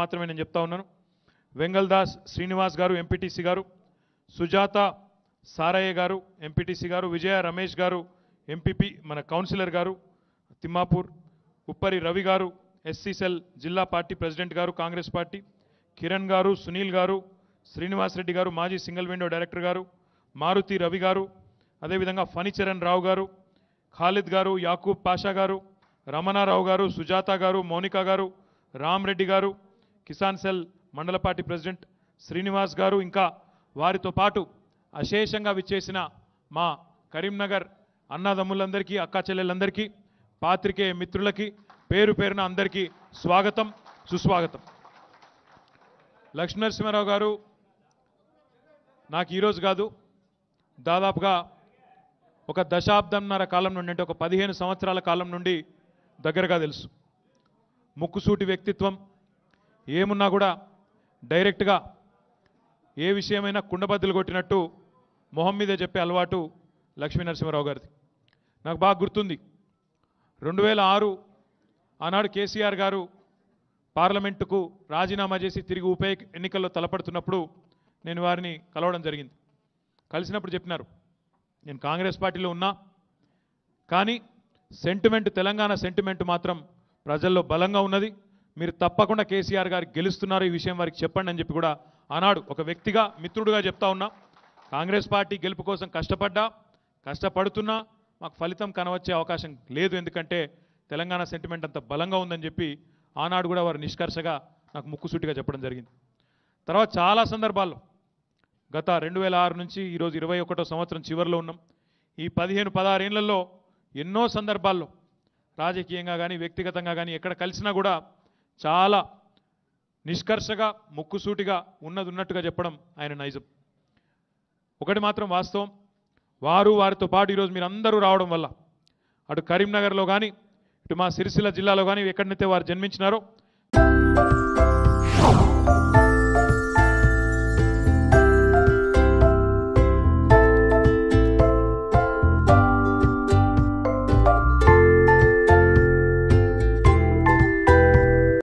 మాత్రమే నేను చెప్తా ఉన్నాను వెంగల్దాస్ శ్రీనివాస్ గారు ఎంపీటీసీ గారు సుజాత సారయ్య గారు ఎంపీటీసీ గారు విజయ రమేష్ గారు ఎంపీపీ మన కౌన్సిలర్ గారు తిమ్మాపూర్ ఉప్పరి రవి గారు ఎస్సీ సెల్ జిల్లా party president garu Congress party Kiran గారు సునీల్ గారు శ్రీనివాస్ రెడ్డి గారు మాజీ సింగిల్ విండో డైరెక్టర్ గారు మారుతి రవి గారు అదేవిధంగా ఫణిచరణ్ రావు గారు ఖాలిద్ గారు యాకూబ్ పాషా గారు రమణారావు గారు సుజాత గారు మౌనికా గారు రామ్ రెడ్డి గారు కిసాన్ సెల్ మండల పార్టీ ప్రెసిడెంట్ శ్రీనివాస్ గారు ఇంకా వారితో పాటు అశేషంగా విచ్చేసిన మా కరీంనగర్ అన్నదమ్ములందరికీ అక్కా చెల్లెలందరికీ పాత్రికేయ మిత్రులకి పేరు పేరున అందరికీ స్వాగతం సుస్వాగతం లక్ష్మీనరసింహారావు గారు నాకు ఈరోజు కాదు దాదాపుగా ఒక దశాబ్దంన్నర కాలం నుండి అంటే ఒక పదిహేను సంవత్సరాల కాలం నుండి దగ్గరగా తెలుసు ముక్కుసూటి వ్యక్తిత్వం ఏమున్నా కూడా డైరెక్ట్గా ఏ విషయమైనా కుండబద్దలు కొట్టినట్టు మొహం మీదే చెప్పే అలవాటు లక్ష్మీనరసింహరావు గారిది నాకు బాగా గుర్తుంది రెండు వేల ఆరు ఆనాడు కేసీఆర్ గారు పార్లమెంటుకు రాజీనామా చేసి తిరిగి ఉప ఎన్నికల్లో తలపడుతున్నప్పుడు నేను వారిని కలవడం జరిగింది కలిసినప్పుడు చెప్పినారు నేను కాంగ్రెస్ పార్టీలో ఉన్నా కానీ సెంటిమెంట్ తెలంగాణ సెంటిమెంట్ మాత్రం ప్రజల్లో బలంగా ఉన్నది మీరు తప్పకుండా కేసీఆర్ గారు గెలుస్తున్నారు ఈ విషయం వారికి చెప్పండి అని చెప్పి కూడా ఆనాడు ఒక వ్యక్తిగా మిత్రుడుగా చెప్తా ఉన్నా కాంగ్రెస్ పార్టీ గెలుపు కోసం కష్టపడ్డా కష్టపడుతున్నా మాకు ఫలితం కనవచ్చే అవకాశం లేదు ఎందుకంటే తెలంగాణ సెంటిమెంట్ అంత బలంగా ఉందని చెప్పి ఆనాడు కూడా వారు నిష్కర్షగా నాకు ముక్కుసూటిగా చెప్పడం జరిగింది తర్వాత చాలా సందర్భాల్లో గత రెండు వేల ఆరు నుంచి ఈరోజు ఇరవై ఒకటో సంవత్సరం చివరిలో ఉన్నాం ఈ పదిహేను పదహారేళ్లలో ఎన్నో సందర్భాల్లో రాజకీయంగా కానీ వ్యక్తిగతంగా కానీ ఎక్కడ కలిసినా కూడా చాలా నిష్కర్షగా ముక్కుసూటిగా ఉన్నది ఉన్నట్టుగా చెప్పడం ఆయన నైజం ఒకటి మాత్రం వాస్తవం వారు వారితో పాటు ఈరోజు మీరు అందరూ రావడం వల్ల అటు కరీంనగర్లో కానీ ఇటు మా సిరిసిల్ల జిల్లాలో కానీ ఎక్కడనైతే వారు జన్మించినారో